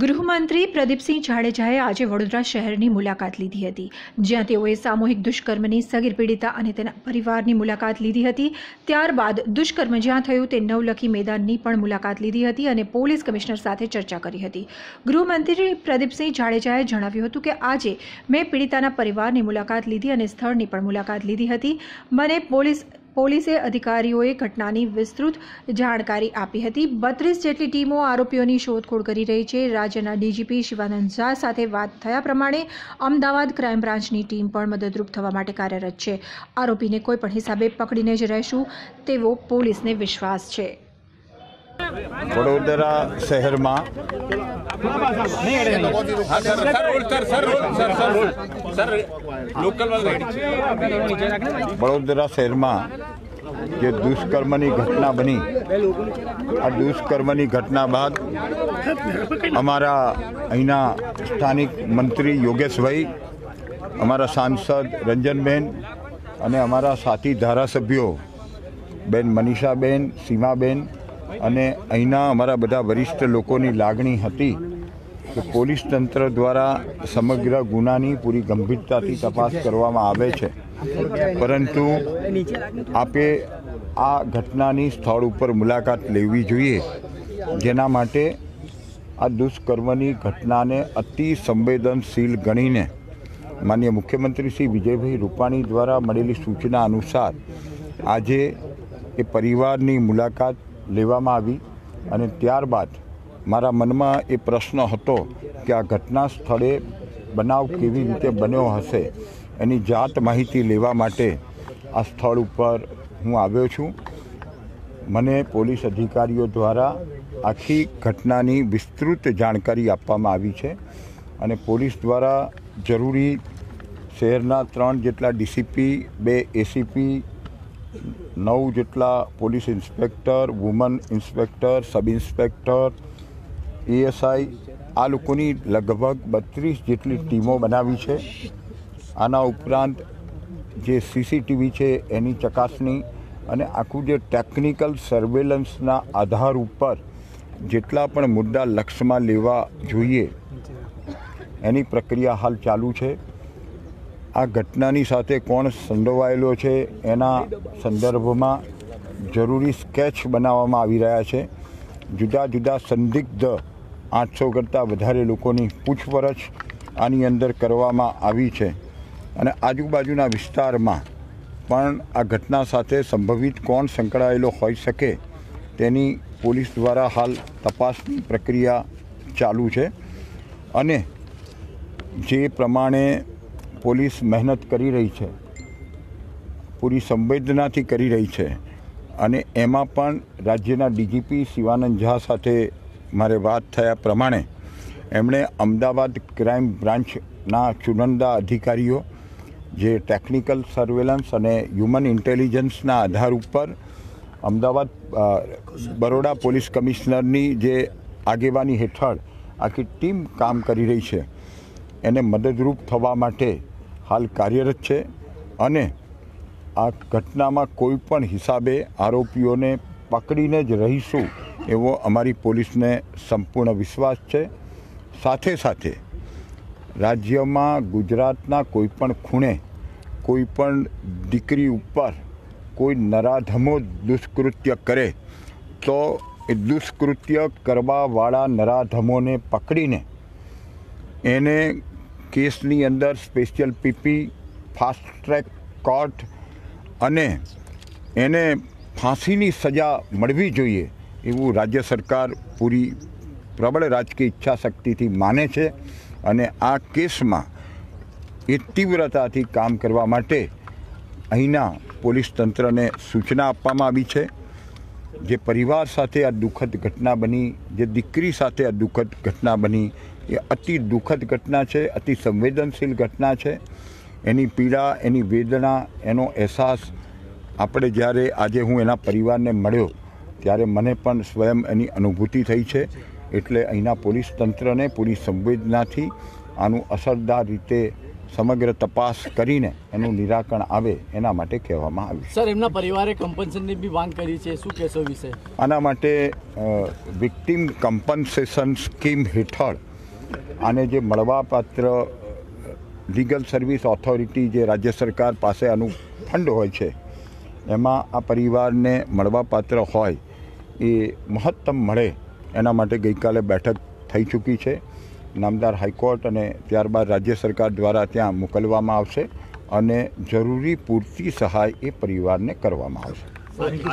ગૃહમંત્રી પ્રદીપસિંહ જાડેજાએ આજે વડોદરા શહેરની મુલાકાત લીધી હતી જ્યાં તેઓએ સામૂહિક દુષ્કર્મની સગીર પીડિતા અને તેના પરિવારની મુલાકાત લીધી હતી ત્યારબાદ દુષ્કર્મ જ્યાં થયું તે નવલખી મેદાનની પણ મુલાકાત લીધી હતી અને પોલીસ કમિશનર સાથે ચર્ચા કરી હતી ગૃહમંત્રી પ્રદીપસિંહ જાડેજાએ જણાવ્યું હતું કે આજે મેં પીડિતાના પરિવારની મુલાકાત લીધી અને સ્થળની પણ મુલાકાત લીધી હતી મને પોલીસ પોલીસે અધિકારીઓએ ઘટનાની વિસ્તૃત જાણકારી આપી હતી બત્રીસ જેટલી ટીમો આરોપીઓની શોધખોળ કરી રહી છે રાજ્યના ડીજીપી શિવાનંદ ઝા સાથે વાત થયા પ્રમાણે અમદાવાદ ક્રાઇમ બ્રાન્ચની ટીમ પણ મદદરૂપ થવા માટે કાર્યરત છે આરોપીને કોઈપણ હિસાબે પકડીને જ રહેશું તેવો પોલીસને વિશ્વાસ છે વડોદરા શહેરમાં વડોદરા શહેરમાં જે દુષ્કર્મની ઘટના બની આ દુષ્કર્મની ઘટના બાદ અમારા અહીંના સ્થાનિક મંત્રી યોગેશભાઈ અમારા સાંસદ રંજનબેન અને અમારા સાથી ધારાસભ્યો બેન મનીષાબેન સીમાબેન અને અહીંના અમારા બધા વરિષ્ઠ લોકોની લાગણી હતી કે પોલીસ તંત્ર દ્વારા સમગ્ર ગુનાની પૂરી ગંભીરતાથી તપાસ કરવામાં આવે છે પરંતુ આપે આ ઘટનાની સ્થળ ઉપર મુલાકાત લેવી જોઈએ જેના માટે આ દુષ્કર્મની ઘટનાને અતિ સંવેદનશીલ ગણીને માન્ય મુખ્યમંત્રી શ્રી વિજયભાઈ રૂપાણી દ્વારા મળેલી સૂચના અનુસાર આજે એ પરિવારની મુલાકાત લેવામાં આવી અને ત્યારબાદ મારા મનમાં એ પ્રશ્ન હતો કે આ ઘટના સ્થળે બનાવ કેવી રીતે બન્યો હશે એની જાત માહિતી લેવા માટે આ સ્થળ ઉપર હું આવ્યો છું મને પોલીસ અધિકારીઓ દ્વારા આખી ઘટનાની વિસ્તૃત જાણકારી આપવામાં આવી છે અને પોલીસ દ્વારા જરૂરી શહેરના ત્રણ જેટલા ડીસીપી બે એસીપી નવ જેટલા police inspector woman inspector sub inspector ASI આ લોકોની લગભગ બત્રીસ જેટલી ટીમો બનાવી છે આના ઉપરાંત જે સીસીટીવી છે એની ચકાસણી અને આખું જે ટેકનિકલ સર્વેલન્સના આધાર ઉપર જેટલા પણ મુદ્દા લક્ષમાં લેવા જોઈએ એની પ્રક્રિયા હાલ ચાલુ છે આ ઘટનાની સાથે કોણ સંડોવાયેલો છે એના સંદર્ભમાં જરૂરી સ્કેચ બનાવવામાં આવી રહ્યા છે જુદા જુદા સંદિગ્ધ આઠસો કરતાં વધારે લોકોની પૂછપરછ આની અંદર કરવામાં આવી છે અને આજુબાજુના વિસ્તારમાં પણ આ ઘટના સાથે સંભવિત કોણ સંકળાયેલો હોઈ શકે તેની પોલીસ દ્વારા હાલ તપાસની પ્રક્રિયા ચાલુ છે અને જે પ્રમાણે પોલીસ મહેનત કરી રહી છે પૂરી સંવેદનાથી કરી રહી છે અને એમાં પણ રાજ્યના ડીજીપી શિવાનંદ ઝા સાથે મારે વાત થયા પ્રમાણે એમણે અમદાવાદ ક્રાઇમ બ્રાન્ચના ચુનંદા અધિકારીઓ જે ટેકનિકલ સર્વેલન્સ અને હ્યુમન ઇન્ટેલિજન્સના આધાર ઉપર અમદાવાદ બરોડા પોલીસ કમિશનરની જે આગેવાની હેઠળ આખી ટીમ કામ કરી રહી છે એને મદદરૂપ થવા માટે હાલ કાર્યરત છે અને આ ઘટનામાં કોઈ પણ હિસાબે આરોપીઓને પકડીને જ રહીશું એવો અમારી પોલીસને સંપૂર્ણ વિશ્વાસ છે સાથે સાથે રાજ્યમાં ગુજરાતના કોઈ પણ ખૂણે કોઈ પણ દીકરી ઉપર કોઈ નરાધમો દુષ્કૃત્ય કરે તો એ દુષ્કૃત્ય કરવાવાળા નરાધમોને પકડીને એને કેસની અંદર special PP fast track court અને એને ફાંસીની સજા મળવી જોઈએ એવું રાજ્ય સરકાર પૂરી પ્રબળ રાજકીય ઈચ્છાશક્તિથી માને છે અને આ કેસમાં એ તીવ્રતાથી કામ કરવા માટે અહીંના પોલીસ તંત્રને સૂચના આપવામાં આવી છે જે પરિવાર સાથે આ દુઃખદ ઘટના બની જે દીકરી સાથે આ દુઃખદ ઘટના બની એ અતિ દુઃખદ ઘટના છે અતિ સંવેદનશીલ ઘટના છે એની પીડા એની વેદના એનો અહેસાસ આપણે જ્યારે આજે હું એના પરિવારને મળ્યો ત્યારે મને પણ સ્વયં એની અનુભૂતિ થઈ છે એટલે અહીંના પોલીસ તંત્રને પૂરી સંવેદનાથી આનું અસરદાર રીતે સમગ્ર તપાસ કરીને એનું નિરાકરણ આવે એના માટે કહેવામાં આવ્યું સર એમના પરિવારે કમ્પન્સેશનની બી માંગ કરી છે શું કહેશો વિશે આના માટે વિક્ટિમ કમ્પન્સેશન સ્કીમ હેઠળ આને જે મળવાપાત્ર લીગલ સર્વિસ ઓથોરિટી જે રાજ્ય સરકાર પાસે આનું ફંડ હોય છે એમાં આ પરિવારને મળવાપાત્ર હોય એ મહત્તમ મળે એના માટે ગઈકાલે બેઠક થઈ ચૂકી છે નામદાર હાઈકોર્ટ અને ત્યારબાદ રાજ્ય સરકાર દ્વારા ત્યાં મોકલવામાં આવશે અને જરૂરી પૂરતી સહાય એ પરિવારને કરવામાં આવશે